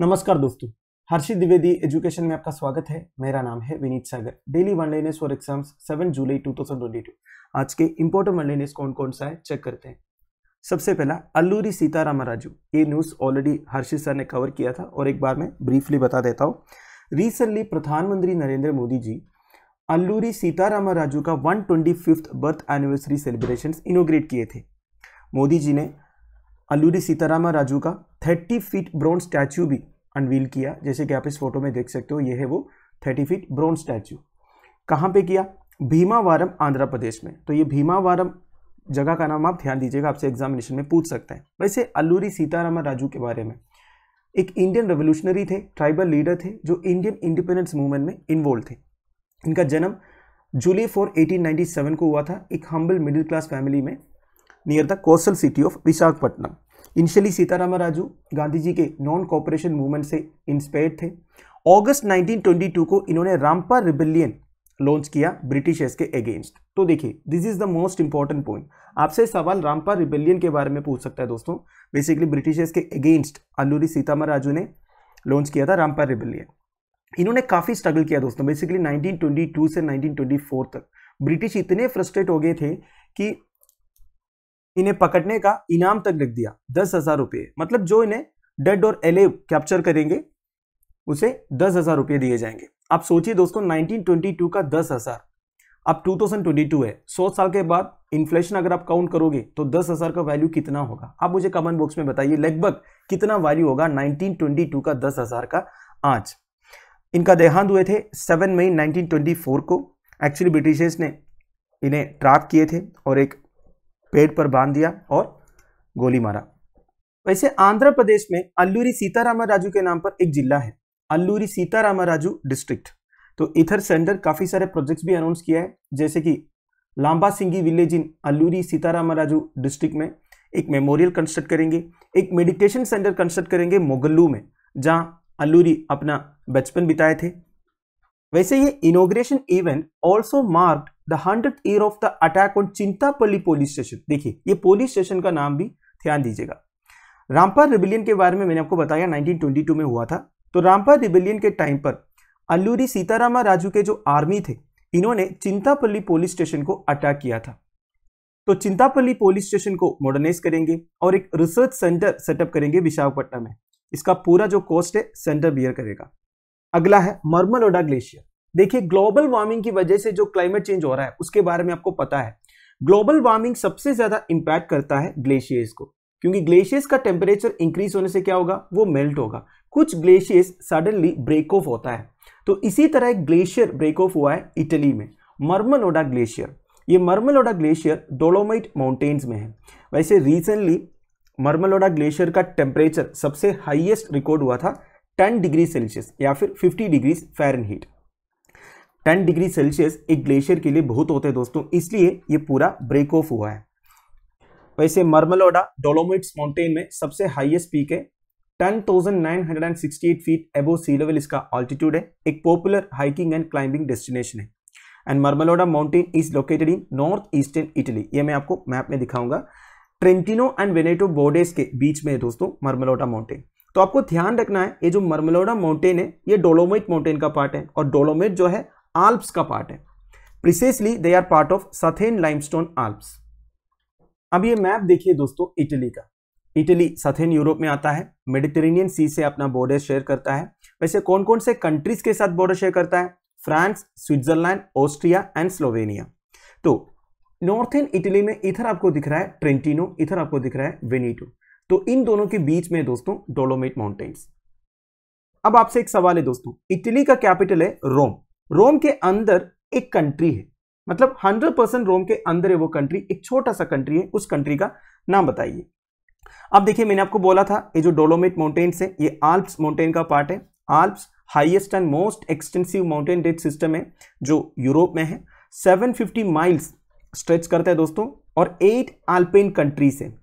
नमस्कार दोस्तों हर्षित द्विवेदी एजुकेशन में आपका स्वागत है मेरा नाम है Vineet Sagar daily one liners for exams 7 जुलाई 2022 आज के इंपॉर्टेंट वन लाइनेस कौन कौन सा है चेक करते हैं सबसे पहला अल्लूरी सीताराम राजू ये न्यूज़ ऑलरेडी हर्षित सर ने कवर किया था और एक बार मैं ब्रीफली बता देता हूँ रिसेंटली प्रधानमंत्री नरेंद्र मोदी जी अल्लूरी सीताराम राजू का one birth anniversary celebration inaugurate किए थे मोदी जी ने अल्लूरी सीताराम राजू का थर्टी फीट ब्रॉन्ज स्टैचू भी अनवील किया जैसे कि आप इस फोटो में देख सकते हो ये है वो थर्टी फीट ब्रॉन्ज स्टैचू कहाँ पे किया भीमावारम आंध्र प्रदेश में तो ये भीमावारम जगह का नाम आप ध्यान दीजिएगा आपसे एग्जामिनेशन में पूछ सकते हैं वैसे अल्लूरी सीतारामन राजू के बारे में एक इंडियन रेवोल्यूशनरी थे ट्राइबल लीडर थे जो इंडियन इंडिपेंडेंस मूवमेंट में इन्वॉल्व थे इनका जन्म जुलाई फोर एटीन को हुआ था एक हम्बल मिडिल क्लास फैमिली में near the coastal city of Visakhapatnam initially Sitaram Raju Gandhi ji के नॉन कॉपरेशन मूवमेंट से इंस्पायर्ड थे अगस्त 1922 को इन्होंने रामपा रिबेलियन लॉन्च किया ब्रिटिशर्स के अगेंस्ट तो देखिए this is the most important point आपसे सवाल रामपा रिबेलियन के बारे में पूछ सकता है दोस्तों बेसिकली ब्रिटिशर्स के अगेंस्ट अल्लूरी सीतामा राजू ने लॉन्च किया था रामपा रिबेलियन इन्होंने काफ़ी स्ट्रगल किया दोस्तों बेसिकली 1922 से 1924 तक ब्रिटिश इतने फ्रस्ट्रेट हो गए थे कि इन्हें पकड़ने का इनाम तक रख दिया दस हजार रुपये मतलब जो इन्हें डेड और एलेव कैप्चर करेंगे उसे दस हजार रुपये दिए जाएंगे आप सोचिए दोस्तों 1922 का दस हजार अब 2022 है सौ साल के बाद इन्फ्लेशन अगर आप काउंट करोगे तो दस हजार का वैल्यू कितना होगा आप मुझे कमेंट बॉक्स में बताइए लगभग कितना वैल्यू होगा 1922 का दस हजार का आज इनका देहांत हुए थे 7 मई 1924 को एक्चुअली ब्रिटिशर्स ने इन्हें ट्रैप किए थे और एक पेट पर बांध दिया और गोली मारा वैसे आंध्र प्रदेश में अल्लूरी सीतारामा राजू के नाम पर एक जिला है अल्लूरी सीतारामा राजू डिस्ट्रिक्ट तो इधर सेंटर काफ़ी सारे प्रोजेक्ट्स भी अनाउंस किया है जैसे कि Lambasingi village in Alluri Sitarama Raju district में एक मेमोरियल कंस्ट्रक्ट करेंगे एक मेडिटेशन सेंटर कंस्ट्रक्ट करेंगे मोगल्लू में जहाँ अल्लूरी अपना बचपन बिताए थे वैसे ये inauguration event also marked the hundred year of the attack on Chintapalli police station देखिए ये पुलिस स्टेशन का नाम भी ध्यान दीजिएगा रामपाल रिबिलियन के बारे में मैंने आपको बताया 1922 में हुआ था तो रामपाल रिबिलियन के टाइम पर अल्लूरी सीतारामा राजू के जो आर्मी थे इन्होंने चिंतापल्ली पुलिस स्टेशन को अटैक किया था तो चिंतापल्ली पुलिस स्टेशन को मॉडर्नाइज करेंगे और एक रिसर्च सेंटर सेटअप करेंगे विशाखापट्टनम में इसका पूरा जो कॉस्ट है सेंटर बियर करेगा अगला है मर्मलोडा ग्लेशियर देखिए ग्लोबल वार्मिंग की वजह से जो क्लाइमेट चेंज हो रहा है उसके बारे में आपको पता है ग्लोबल वार्मिंग सबसे ज्यादा इंपैक्ट करता है ग्लेशियर्स को क्योंकि ग्लेशियर्स का टेम्परेचर इंक्रीज होने से क्या होगा वो मेल्ट होगा कुछ ग्लेशियर्स सडनली ब्रेक ऑफ होता है तो इसी तरह एक ग्लेशियर ब्रेक ऑफ हुआ है इटली में मर्मलोडा ग्लेशियर ये मर्मलोडा ग्लेशियर डोलोमाइट माउंटेन्स में है वैसे रिसेंटली मर्मलोडा ग्लेशियर का टेम्परेचर सबसे हाईएस्ट रिकॉर्ड हुआ था 10 डिग्री सेल्सियस या फिर 50 डिग्री हीट 10 डिग्री सेल्सियस एक ग्लेशियर के लिए बहुत होते हैं दोस्तों इसलिए ये पूरा ब्रेक ऑफ हुआ है वैसे मर्मलोडा डोलोमिट्स माउंटेन में सबसे हाईएस्ट पीक है 10,968 फीट एबो सी लेवल इसका ऑल्टीट्यूड है एक popular hiking and climbing destination है and Marmolada mountain is located in north eastern Italy ये मैं आपको मैप में दिखाऊंगा ट्रेंटिनो एंड वेनेटो बोर्डेस के बीच में है दोस्तों मर्मलोडा माउंटेन तो आपको ध्यान रखना है ये जो मर्मलोडा माउंटेन है ये डोलोमेट माउंटेन का पार्ट है और डोलोमेट जो है आल्प्स का पार्ट है precisely they are part of southern limestone Alps अब ये मैप देखिए दोस्तों इटली का इटली सथेन यूरोप में आता है मेडिटेरेनियन सी से अपना बॉर्डर शेयर करता है वैसे कौन कौन से कंट्रीज के साथ बॉर्डर शेयर करता है France Switzerland Austria and Slovenia तो नॉर्थ इटली में इधर आपको दिख रहा है ट्रेंटिनो इधर आपको दिख रहा है वेनीटो तो इन दोनों के बीच में दोस्तों डोलोमेट माउंटेन्स अब आपसे एक सवाल है दोस्तों इटली का कैपिटल है रोम रोम के अंदर एक कंट्री है मतलब 100 परसेंट रोम के अंदर है वो कंट्री एक छोटा सा कंट्री है उस कंट्री का नाम बताइए अब देखिए मैंने आपको बोला था ये जो डोलोमेट माउंटेन्स है ये आल्प्स माउंटेन का पार्ट है Alps highest and most extensive mountain that system है जो यूरोप में है सेवन माइल्स स्ट्रेच करता है दोस्तों और एट आल्पेन कंट्रीज है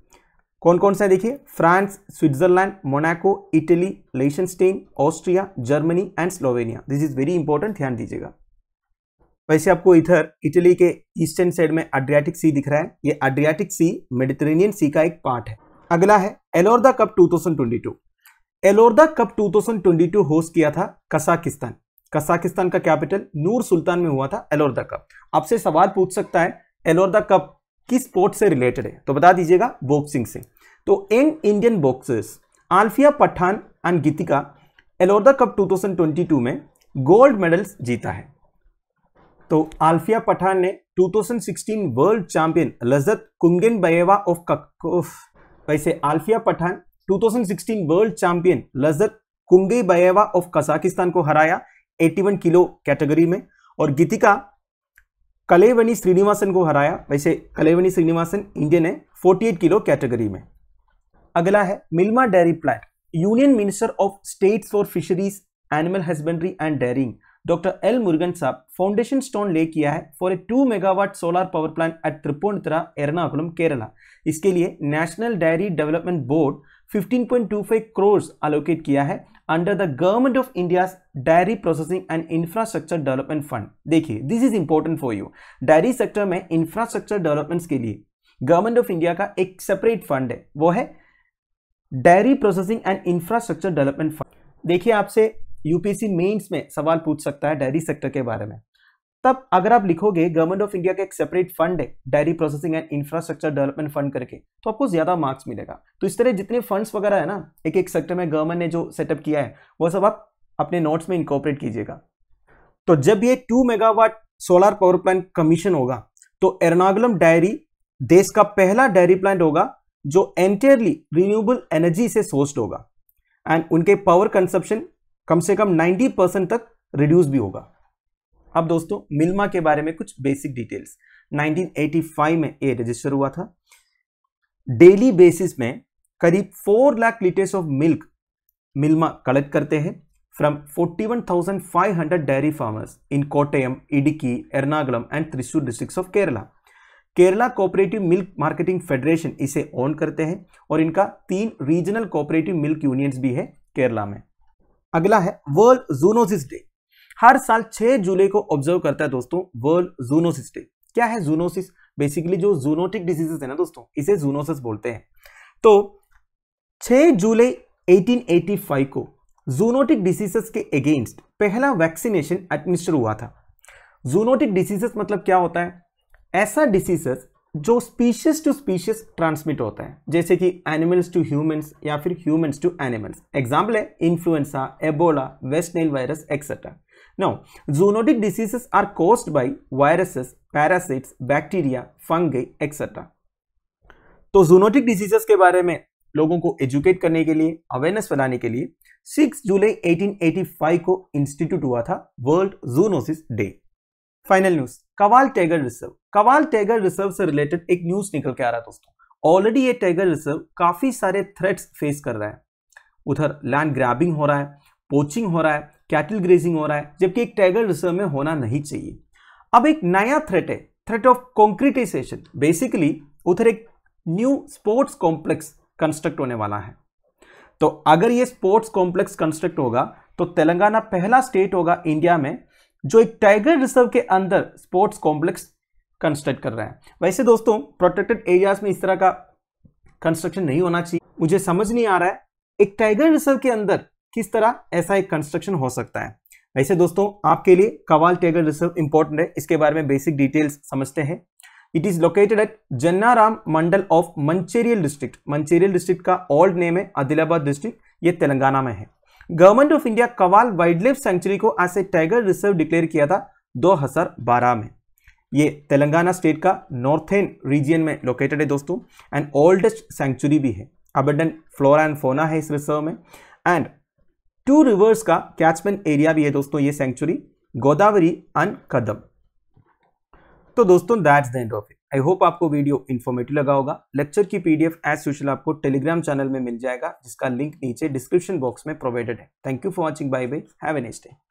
कौन कौन सा देखिए France Switzerland Monaco Italy Liechtenstein Austria Germany and Slovenia this is very important ध्यान दीजिएगा वैसे आपको इधर इटली के ईस्टर्न साइड में अड्रियाटिक सी दिख रहा है ये अड्रियाटिक सी मेडिटेरेनियन सी का एक पार्ट है अगला है Elorda Cup 2022 Elorda Cup 2022 host किया था कसाकिस्तान कसाकिस्तान का कैपिटल नूर सुल्तान में हुआ था एलोरदा कप आपसे सवाल पूछ सकता है एलोरदा कप किस स्पोर्ट से रिलेटेड है तो बता दीजिएगा बॉक्सिंग से तो इन Indian boxers Alfiya Pathan and Gitika Elorda Cup 2022 में गोल्ड मेडल्स जीता है तो आल्फिया पठान ने 2016 world champion Lazzat Kungeibayeva of ककोफ वैसे Alfiya Pathan 2016 world champion Lazzat Kungeibayeva of Kazakhstan को हराया 81 किलो कैटेगरी में और गीतिका कलेवनी श्रीनिवासन को हराया वैसे कलेवनी श्रीनिवासन इंडियन है 48 किलो कैटेगरी में अगला है Milma dairy plant union minister of states for fisheries animal husbandry and dairying doctor L Murugan साहब फाउंडेशन स्टोन ले किया है for a two megawatt solar power plant at Tripunithura Ernakulam Kerala इसके लिए national dairy development board 15.25 crore allocate किया है under the government of India dairy processing and infrastructure development fund देखिए this is important for you dairy sector में infrastructure development के लिए government of India का एक सेपरेट फंड है वो है dairy processing and infrastructure development fund देखिए आपसे यूपीएससी मेन्स में सवाल पूछ सकता है डायरी सेक्टर के बारे में तब अगर आप लिखोगे गवर्नमेंट ऑफ इंडिया का एक सेपरेट फंड है dairy processing and infrastructure development fund करके तो आपको ज्यादा मार्क्स मिलेगा तो इस तरह जितने फंड्स वगैरह है ना एक एक सेक्टर में गवर्नमेंट ने जो सेटअप किया है वह सब आप अपने नोट्स में इंकॉपरेट कीजिएगा तो जब ये two megawatt solar power plant commission होगा तो एर्नागुलम डायरी देश का पहला डायरी प्लांट होगा जो एंटेयरली रिन्यूएबल एनर्जी से सोर्स्ड होगा एंड उनके पावर कंसप्शन कम से कम 90 परसेंट तक रिड्यूस भी होगा अब दोस्तों मिल्मा के बारे में कुछ बेसिक डिटेल्स 1985 में ये रजिस्टर हुआ था डेली बेसिस में करीब 4 lakh litres of milk Milma collect करते हैं from 41,500 dairy farmers in Kottayam, Idukki Ernakulam and Thrissur district of Kerala Kerala cooperative milk marketing federation इसे ओन करते हैं और इनका तीन रीजनल कोऑपरेटिव मिल्क यूनियंस भी है केरला में अगला है वर्ल्ड जूनोसिस डे हर साल 6 जुलाई को ऑब्जर्व करता है दोस्तों वर्ल्ड जूनोसिस डे क्या है जूनोसिस बेसिकली जो जूनोटिक डिजीजेस है ना दोस्तों इसे जूनोसिस बोलते हैं तो 6 जुलाई 1885 को जूनोटिक डिसीजेस के अगेंस्ट पहला वैक्सीनेशन एडमिनिस्टर हुआ था जूनोटिक डिसीजेस मतलब क्या होता है ऐसा डिसीजेस जो स्पीशीज टू स्पीशीज ट्रांसमिट होता है जैसे कि एनिमल्स टू ह्यूमंस या फिर ह्यूमंस टू एनिमल्स एग्जाम्पल है influenza Ebola West Nile virus etcetera Now, zoonotic diseases are caused by viruses, parasites, bacteria, fungi, etc. तो zoonotic diseases के बारे में लोगों को एजुकेट करने के लिए अवेयरनेस फैलाने के लिए 6 जुलाई 1885 को इंस्टीट्यूट हुआ था world zoonosis day final news Kawal tiger reserve Kawal tiger reserve से रिलेटेड एक न्यूज निकल के आ रहा है दोस्तों ऑलरेडी ये टैगर रिजर्व काफी सारे थ्रेट्स फेस कर रहा है उधर लैंड ग्रैबिंग हो रहा है पोचिंग हो रहा है कैटल ग्रेजिंग हो रहा है जबकि एक टाइगर रिजर्व में होना नहीं चाहिए अब एक नया थ्रेट है थ्रेट ऑफ कॉन्क्रीटाइजेशन बेसिकली उधर एक न्यू स्पोर्ट्स कॉम्प्लेक्स कंस्ट्रक्ट होने वाला है तो अगर ये स्पोर्ट्स कॉम्प्लेक्स कंस्ट्रक्ट होगा तो तेलंगाना पहला स्टेट होगा इंडिया में जो एक टाइगर रिजर्व के अंदर स्पोर्ट्स कॉम्प्लेक्स कंस्ट्रक्ट कर रहा है वैसे दोस्तों प्रोटेक्टेड एरियाज में इस तरह का कंस्ट्रक्शन नहीं होना चाहिए मुझे समझ नहीं आ रहा है एक टाइगर रिजर्व के अंदर किस तरह ऐसा एक कंस्ट्रक्शन हो सकता है वैसे दोस्तों आपके लिए कवाल टाइगर रिजर्व इंपॉर्टेंट है इसके बारे में बेसिक डिटेल्स समझते हैं it is located at Jannaram mandal of Mancherial district Mancherial district का ओल्ड नेम है आदिलाबाद डिस्ट्रिक्ट ये तेलंगाना में है government of India Kawal wildlife sanctuary को as a tiger reserve declare किया था 2012 में ये तेलंगाना स्टेट का नॉर्थेन रीजियन में लोकेटेड है दोस्तों एंड ओल्डेस्ट सेंचुरी भी है अबेंडेंट फ्लोरा एंड फोना है इस रिजर्व में एंड टू रिवर्स का कैचमेंट एरिया भी है दोस्तों ये सेंचुरी गोदावरी एंड कदम तो दोस्तों that's the end of it I hope आपको वीडियो इन्फॉर्मेटिव लगा होगा लेक्चर की पीडीएफ एज यूजल आपको टेलीग्राम चैनल में मिल जाएगा जिसका लिंक नीचे डिस्क्रिप्शन बॉक्स में प्रोवाइडेड है thank you for watching bye bye have a nice day